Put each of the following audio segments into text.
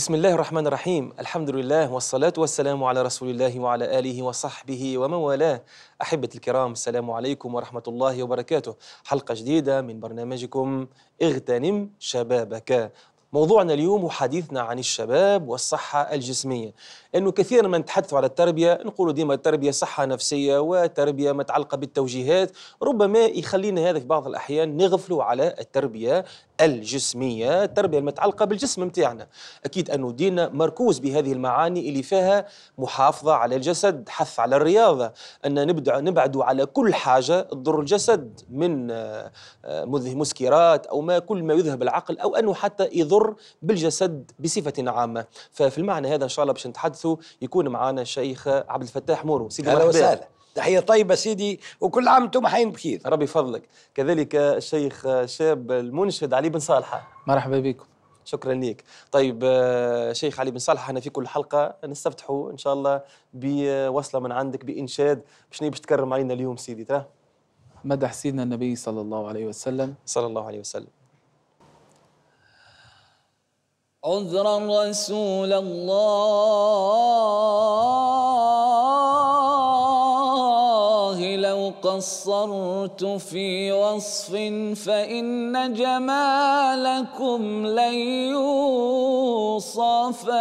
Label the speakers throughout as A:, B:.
A: بسم الله الرحمن الرحيم الحمد لله والصلاة والسلام على رسول الله وعلى آله وصحبه ومن والاه أحبة الكرام السلام عليكم ورحمة الله وبركاته حلقة جديدة من برنامجكم اغتنم شبابك موضوعنا اليوم وحديثنا عن الشباب والصحة الجسمية أنه كثيرا ما نتحدث على التربية نقول ديما التربية صحة نفسية وتربية متعلقة بالتوجيهات ربما يخلينا هذا في بعض الأحيان نغفلوا على التربية الجسمية التربية المتعلقة بالجسم متاعنا أكيد أنه ديننا مركوز بهذه المعاني اللي فيها محافظة على الجسد حث على الرياضة أن نبدع نبعدوا على كل حاجة تضر الجسد من آه، مسكرات أو ما كل ما يذهب العقل أو أنه حتى يضر يضر بالجسد بصفه عامه ففي المعنى هذا ان شاء الله باش نتحدثوا يكون معنا الشيخ عبد الفتاح مورو سيدي اهلا وسهلا تحية طيبة سيدي وكل عام وانتم حين بخير ربي فضلك كذلك الشيخ شاب المنشد علي بن صالحة مرحبا بكم شكرا لك طيب آه، شيخ علي بن صالح احنا في كل حلقه نستفتحوا ان شاء الله بوصله من عندك بانشاد شنو باش تكرم علينا اليوم سيدي ترى
B: مدح سيدنا النبي صلى الله عليه وسلم صلى الله عليه وسلم
C: عذرا رسول الله لو قصرت في وصف فإن جمالكم لن يوصفا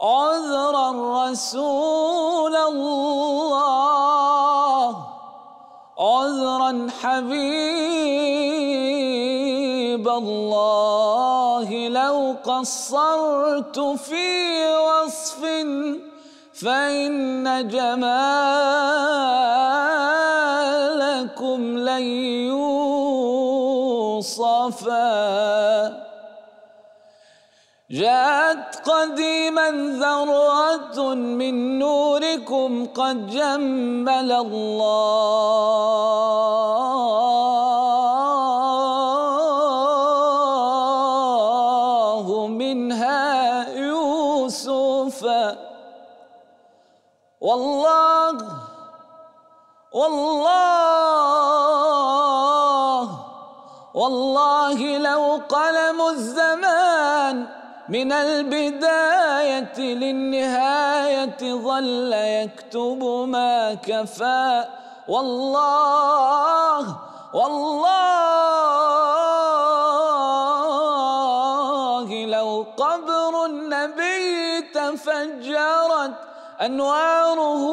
C: عذرا رسول الله عذرا حبيبا يحب الله لو قصرت في وصف فإن جمالكم لن يوصفا جاءت قديما ذروة من نوركم قد جمل الله والله والله لو قلم الزمان من البداية للنهاية ظل يكتب ما كفى والله والله لو قبر النبي تفجر أنواره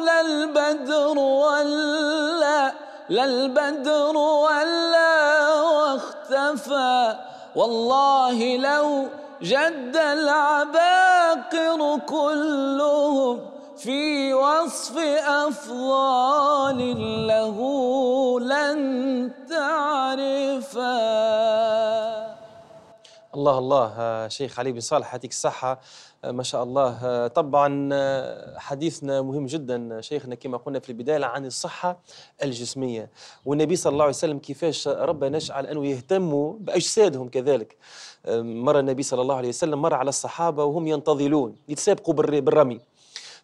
C: لا البدر ولا لا البدر ولا واختفى والله لو جد العباقر كلهم في وصف أفضال له لن تعرفا
A: الله الله آه، شيخ علي بن صالح يعطيك الصحة ما شاء الله آه، طبعا آه، حديثنا مهم جدا آه، شيخنا كما قلنا في البداية عن الصحة الجسمية والنبي صلى الله عليه وسلم كيفاش ربنا نشعل أنه يهتموا بأجسادهم كذلك مر النبي صلى الله عليه وسلم مر على الصحابة وهم ينتظلون يتسابقوا بالرمي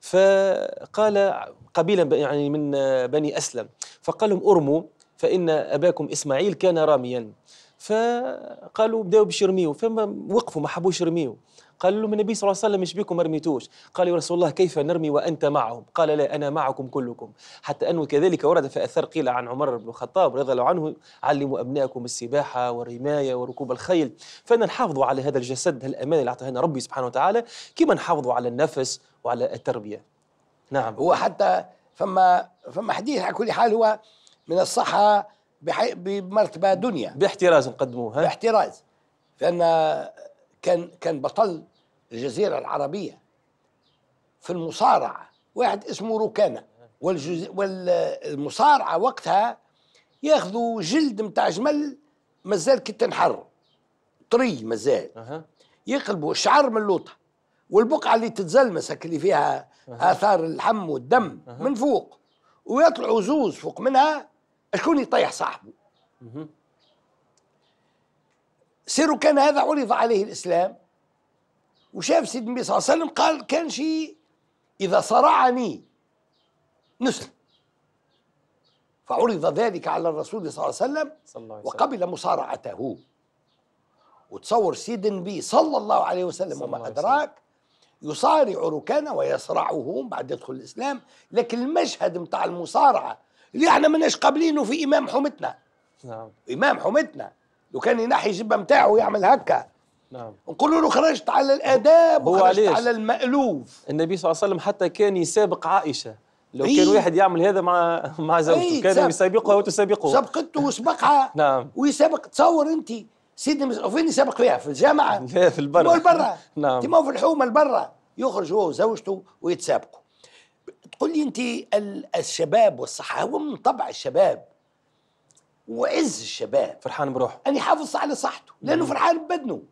A: فقال قبيلا يعني من بني أسلم فقال لهم أرموا فإن أباكم إسماعيل كان راميا فقالوا بداوا باش يرميوا فما وقفوا ما حبوش يرميوا قال لهم النبي صلى الله عليه وسلم مش بكم رميتوش قال يا رسول الله كيف نرمي وأنت معهم قال لا أنا معكم كلكم حتى أنه كذلك ورد في أثر قيل عن عمر بن الخطاب رضي الله عنه علموا أبنائكم السباحة والرماية وركوب الخيل فأنا نحافظوا على هذا الجسد الأمان اللي اعطاه ربي سبحانه وتعالى
D: كما نحافظوا على النفس وعلى التربية نعم وحتى فما فما حديث على كل حال هو من الصحة بمرتبة دنيا باحتراز نقدموه باحتراز فأن كان كان بطل الجزيره العربيه في المصارعه واحد اسمه ركانه والمصارعه وقتها ياخذوا جلد متاع جمل مازال كي تنحر طري مازال يقلبوا الشعر من اللوطه والبقعه اللي تتزلمس اللي فيها اثار اللحم والدم من فوق ويطلعوا زوز فوق منها شكون يطيح صاحبه سيرو كان هذا عرض عليه الإسلام وشاف سيدنا النبي صلى الله عليه وسلم قال كان شيء إذا صرعني نسلم فعرض ذلك على الرسول صلى الله عليه وسلم وقبل مصارعته وتصور سيد النبي صلى الله عليه وسلم وما أدراك يصارع ركانه ويصرعه بعد يدخل الإسلام لكن المشهد نتاع المصارعة اللي احنا مناش قابلينه في إمام حومتنا نعم. إمام حومتنا لو كان ينحي الجبه بتاعه ويعمل هكا نعم نقول له خرجت على الاداب وخرجت على
A: المالوف النبي صلى الله عليه وسلم حتى كان يسابق عائشه لو إيه. كان واحد يعمل
D: هذا مع مع إيه، زوجته كان يسابقها وتسابقه سبقته وسبقها نعم ويسابق تصور انت سيدنا مس... وفين يسابق فيها في الجامعه لا في البر هو البرة نعم في الحومه البرة يخرج هو وزوجته ويتسابقوا تقول لي انت الشباب والصحه هو من طبع الشباب وعز الشباب فرحان بروحه أنا حافظ على صحته لأنه فرحان ببدنه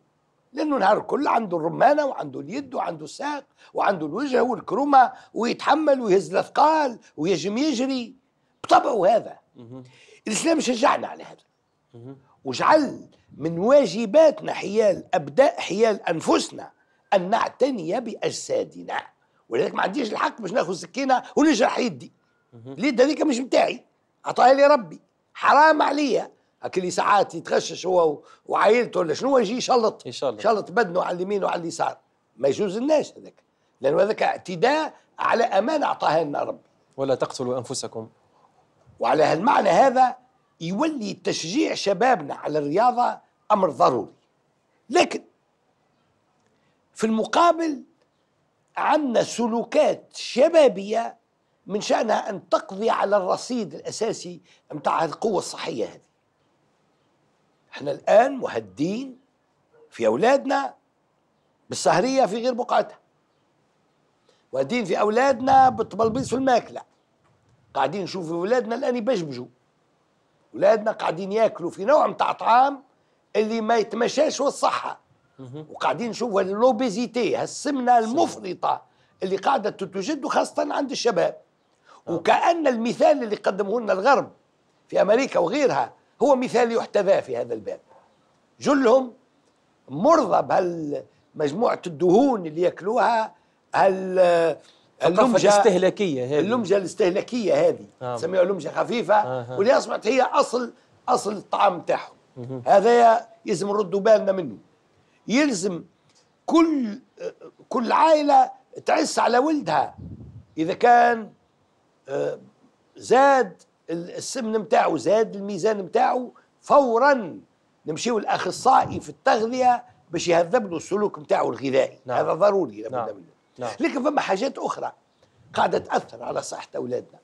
D: لأنه نهار كل عنده الرمانة وعنده اليد وعنده الساق وعنده الوجه والكرومة ويتحمل ويهز الأثقال ويجم يجري بطبعه هذا الإسلام شجعنا على هذا وجعل من واجباتنا حيال أبداء حيال أنفسنا أن نعتني بأجسادنا ولذلك ما عنديش الحق باش ناخذ سكينة ونجرح يدي اليد هذيك مش متاعي أعطاها لي ربي حرام عليا اللي ساعات يتغشش هو وعائلته ولا شنو يجي يشلط يشلط بدنه على اليمين وعلى اليسار ما يجوز الناس هذاك لانه هذاك اعتداء على امانه اعطاها لنا ربي ولا تقتلوا انفسكم وعلى هالمعنى هذا يولي تشجيع شبابنا على الرياضه امر ضروري لكن في المقابل عندنا سلوكات شبابيه من شأنها أن تقضي على الرصيد الأساسي متاع القوة الصحية هذه احنا الآن مهدين في أولادنا بالسهرية في غير بقعتها مهدين في أولادنا بالتبلبيص في الماكلة قاعدين نشوف أولادنا الآن يبجبجوا أولادنا قاعدين ياكلوا في نوع متاع طعام اللي ما يتمشاش والصحة وقاعدين نشوف اللوبيزيتي هالسمنة المفرطة اللي قاعدة تتجد وخاصة عند الشباب آه. وكأن المثال اللي قدمه لنا الغرب في أمريكا وغيرها هو مثال يحتذى في هذا الباب جلهم مرضى بهالمجموعة الدهون اللي ياكلوها هال اللمجة الاستهلاكية هذه اللمجة الاستهلاكية هذه آه. سميها لمجة خفيفة آه،, آه. واللي أصبحت هي أصل أصل الطعام تاعهم هذا يلزم نردوا بالنا منه يلزم كل كل عائلة تعس على ولدها إذا كان آه، زاد السمن نتاعو زاد الميزان نتاعو فورا نمشيو الاخصائي في التغذيه باش يهذب له السلوك نتاعو الغذائي نعم. هذا ضروري لابد نعم. منه نعم. لكن فما حاجات اخرى قاعده تاثر على صحه اولادنا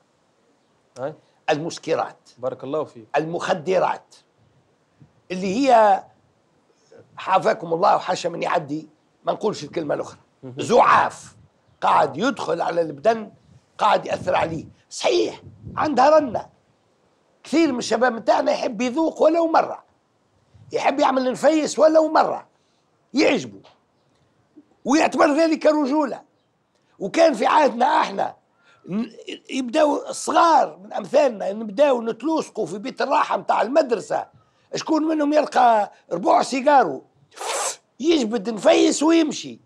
D: أي؟ المسكرات بارك الله فيك المخدرات اللي هي حافاكم الله وحاشا من يعدي ما نقولش الكلمه الاخرى زعاف قاعد يدخل على البدن قاعد ياثر عليه صحيح عندها رنه كثير من الشباب بتاعنا يحب يذوق ولو مره يحب يعمل الفيس ولو مره يعجبه ويعتبر ذلك رجوله وكان في عهدنا احنا يبداو الصغار من امثالنا نبداو نتلوسقوا في بيت الراحه نتاع المدرسه شكون منهم يلقى ربع سيجارو يجبد نفيس ويمشي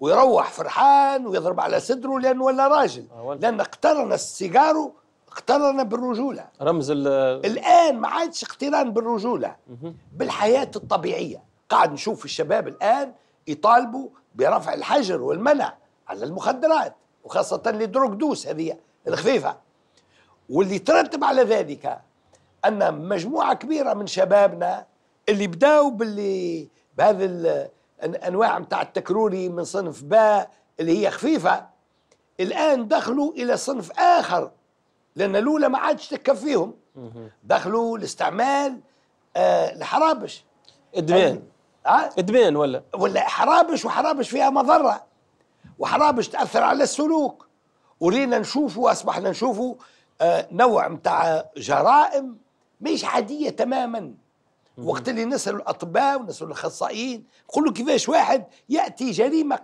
D: ويروح فرحان ويضرب على صدره لانه ولا راجل آه، لان اقترن السيجارو اقترن بالرجوله رمز الان ما عادش اقتران بالرجوله بالحياه الطبيعيه قاعد نشوف الشباب الان يطالبوا برفع الحجر والمنع على المخدرات وخاصه الدروكدوس هذه الخفيفه واللي ترتب على ذلك ان مجموعه كبيره من شبابنا اللي بداوا باللي بهذا انواع بتاع التكروري من صنف باء اللي هي خفيفه الان دخلوا الى صنف اخر لان الاولى ما عادش تكفيهم دخلوا لاستعمال آه الحرابش ادمان أه؟ ادمان ولا ولا حرابش وحرابش فيها مضره وحرابش تاثر على السلوك ولينا نشوفوا اصبحنا نشوفوا آه نوع متاع جرائم مش عاديه تماما وقت اللي نسأل الأطباء ونسأل الأخصائيين يقولوا كيفاش واحد يأتي جريمة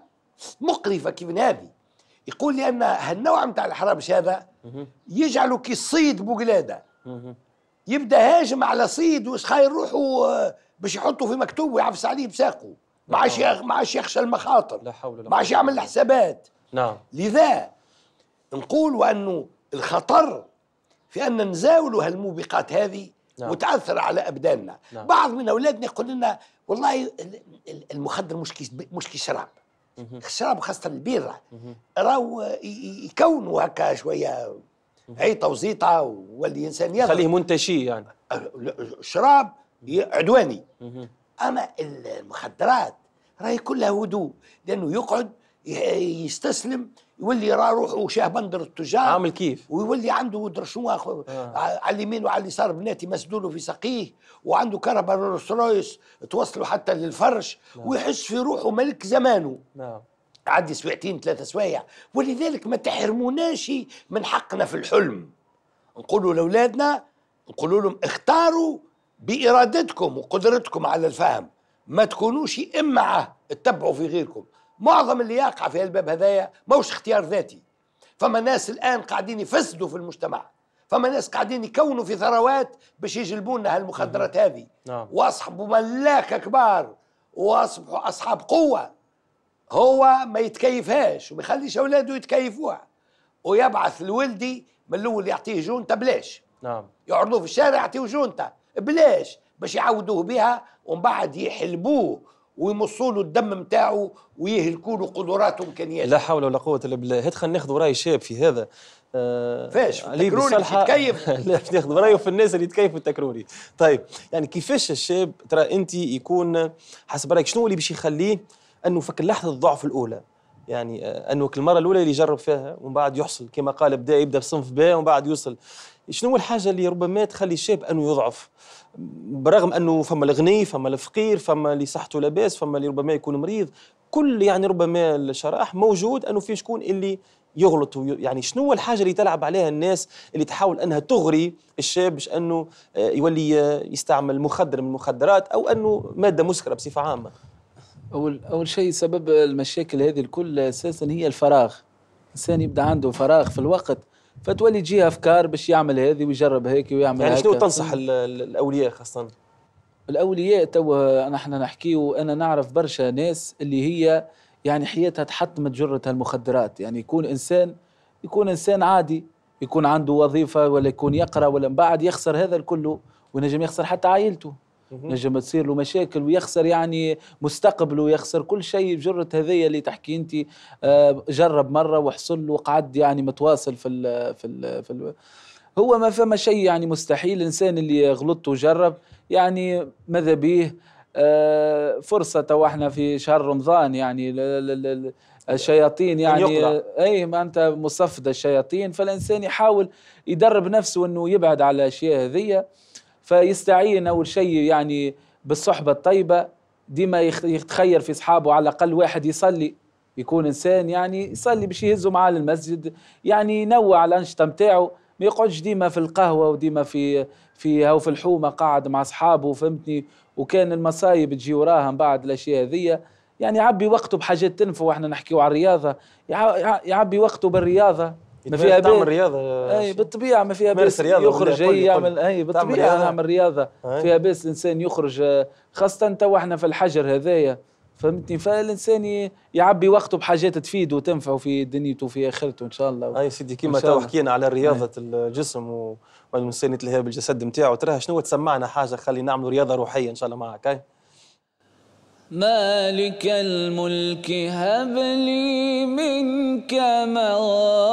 D: مقرفة كيف هذه يقول لي أن هالنوع نتاع الحرامش هذا يجعله كي صيد بقلادة يبدا هاجم على صيد واش خاير روحه آه، باش يحطه في مكتوب ويعفس عليه بساقه نعم. ما عادش ما عادش يخشى المخاطر لا حول ولا ما عادش يعمل الحسابات نعم لذا نقول وانه الخطر في ان نزاولوا هالموبقات هذه نعم. وتاثر على ابداننا نعم. بعض من اولادنا يقول لنا والله المخدر مش كي مش كي شراب الشراب خاصه البيره راهو يكونوا هكا شويه عيطه وزيطه ولي انسان يضرب خليه منتشي يعني الشراب أه، عدواني اما المخدرات راهي كلها هدوء لانه يقعد يستسلم يولي راه روحه شاه بندر التجار عامل كيف ويولي عنده شنو آه. على اليمين وعلى اليسار بناتي مسدوله في سقيه وعنده كهرباء رولس رويس توصلوا حتى للفرش نعم. ويحس في روحه ملك زمانه نعم عدي سويعتين ثلاثة سوايع ولذلك ما تحرموناش من حقنا في الحلم نقولوا لأولادنا نقولوا لهم اختاروا بإرادتكم وقدرتكم على الفهم ما تكونوش إمعة تتبعوا في غيركم معظم اللي يقع في الباب هذايا موش اختيار ذاتي فما ناس الان قاعدين يفسدوا في المجتمع فما ناس قاعدين يكونوا في ثروات باش يجلبوا لنا هالمخدرات هذه نعم. ملاك كبار واصبحوا اصحاب قوه هو ما يتكيفهاش وما يخليش اولاده يتكيفوها ويبعث لولدي من الاول يعطيه جونتا بلاش نعم يعرضوه في الشارع يعطيه جونتا بلاش باش يعودوه بها ومن بعد يحلبوه ويمصوا له الدم نتاعو ويهلكوا له قدراته وامكانياته
A: لا حول ولا قوه الا بالله هات خلينا ناخذ راي شاب في هذا آه، فاش التكروني يتكيف لا ناخذ رايه في الناس اللي يتكيفوا التكروري. طيب يعني كيفاش الشاب ترى انت يكون حسب رايك شنو اللي باش يخليه انه فك لحظه الضعف الاولى يعني آه، انه المره الاولى اللي يجرب فيها ومن بعد يحصل كما قال بدا يبدا بصنف ب ومن بعد يوصل شنو الحاجه اللي ربما تخلي الشاب انه يضعف برغم انه فما الغني فما الفقير فما اللي صحته لاباس فما اللي ربما يكون مريض كل يعني ربما الشرائح موجود انه في شكون اللي يغلط يعني شنو الحاجه اللي تلعب عليها الناس اللي تحاول انها تغري الشاب باش انه آه، يولي آه، يستعمل مخدر من المخدرات او
B: انه ماده مسكره بصفه عامه اول اول شيء سبب المشاكل هذه الكل اساسا هي الفراغ الانسان يبدا عنده فراغ في الوقت فتولي تجي افكار باش يعمل هذه ويجرب هيك ويعمل يعني شنو تنصح
A: الاولياء خاصه؟
B: الاولياء تو احنا نحكي وانا نعرف برشا ناس اللي هي يعني حياتها تحطمت جرة المخدرات يعني يكون انسان يكون انسان عادي يكون عنده وظيفه ولا يكون يقرا ولا من بعد يخسر هذا الكله ونجم يخسر حتى عائلته نجم تصير له مشاكل ويخسر يعني مستقبله ويخسر كل شيء بجرة هذية اللي تحكي انت آه، جرب مره وحصل له يعني متواصل في الـ في الـ في الـ هو ما فما شيء يعني مستحيل الانسان اللي غلط وجرب يعني ماذا به آه، فرصه تو احنا في شهر رمضان يعني الشياطين يعني اي ما انت مصفده الشياطين فالانسان يحاول يدرب نفسه انه يبعد على الاشياء هذية فيستعين أول شيء يعني بالصحبة الطيبة ديما يتخير في أصحابه على الأقل واحد يصلي يكون إنسان يعني يصلي باش يهزه معاه للمسجد يعني ينوع الأنشطة نتاعه ما يقعدش ديما في القهوة وديما في في أو في الحومة قاعد مع أصحابه فهمتني وكان المصايب تجي وراها من بعد الأشياء هذيا يعني يعبي وقته بحاجات تنفع واحنا نحكيو على الرياضة يعبي وقته بالرياضة ما فيها تعمل رياضه اي بالطبيعه ما فيها بس رياضة يخرج اي يعمل اي بالطبيعه نعمل رياضه فيها بس الانسان يخرج خاصه تو احنا في الحجر هذايا فهمتني فالانسان يعبي وقته بحاجات تفيده وتنفعه في دنيته وفي اخرته ان شاء الله اي سيدي كيما تو حكينا على رياضه
A: أي. نعم. الجسم و... والانسان يتلهى بالجسد نتاعو تراها شنو تسمعنا حاجه خلي نعملوا رياضه روحيه ان شاء الله معك
C: مالك الملك هب لي منك مغفرة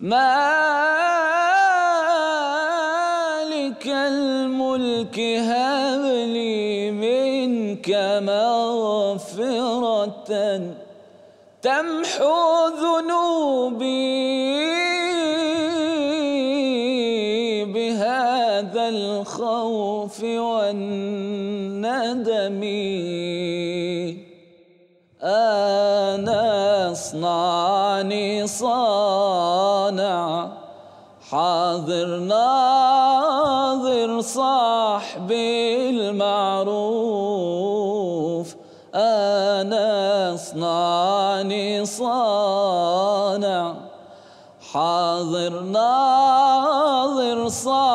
C: مالك الملك هب لي منك مغفرة تمحو ذنوبي صانع حاضر ناظر صاحب المعروف أنا صنعني صانع حاضر ناظر صاحب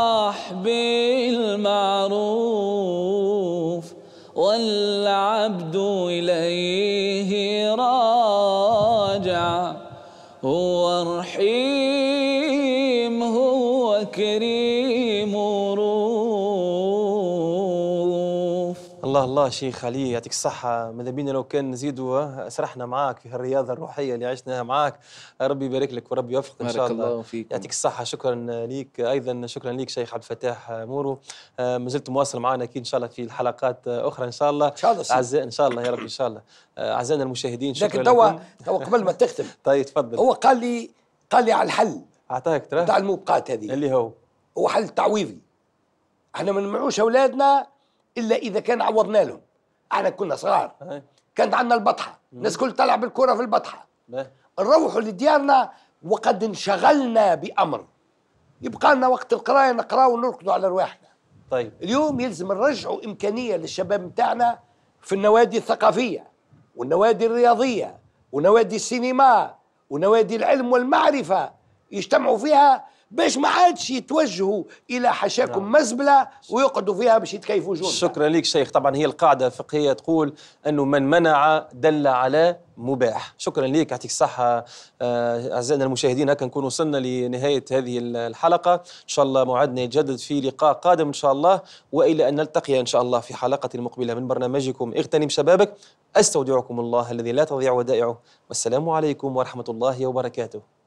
A: الله الله شيخ علي يعطيك الصحة ماذا بينا لو كان نزيدوا سرحنا معاك في هالرياضة الروحية اللي عشناها معاك ربي يبارك لك وربي يوفقك إن شاء الله, الله فيك يعطيك الصحة شكرا ليك أيضا شكرا ليك شيخ عبد الفتاح مورو آه، ما زلت مواصل معنا أكيد إن شاء الله في الحلقات أخرى إن شاء الله إن شاء الله أعزائي إن شاء الله يا رب إن شاء الله آه، أعزائنا المشاهدين شكرا لكن توا توا قبل ما تختم طيب تفضل هو قال
D: لي قال لي على الحل أعطاك ترى تاع الموبقات هذه اللي هو هو حل تعويضي احنا ما نمنعوش أولادنا الا اذا كان عوضنا لهم احنا كنا صغار أه. كانت عندنا البطحه الناس كل تلعب بالكره في البطحه أه. نروحوا لديارنا وقد انشغلنا بامر يبقى لنا وقت القرايه نقراو ونركضوا على رواحنا طيب اليوم يلزم نرجعوا امكانيه للشباب نتاعنا في النوادي الثقافيه والنوادي الرياضيه ونوادي السينما ونوادي العلم والمعرفه يجتمعوا فيها باش ما عادش يتوجهوا الى حشاكم نعم. مزبله ويقعدوا فيها باش يتكيفوا جون شكرا
A: لك شيخ طبعا هي القاعده الفقهيه تقول انه من منع دل على مباح شكرا لك يعطيك الصحة آه، أعزائنا المشاهدين هكا نكون وصلنا لنهاية هذه الحلقة إن شاء الله موعدنا يتجدد في لقاء قادم إن شاء الله وإلى أن نلتقي إن شاء الله في حلقة مقبلة من برنامجكم اغتنم شبابك أستودعكم الله الذي لا تضيع ودائعه والسلام عليكم ورحمة الله وبركاته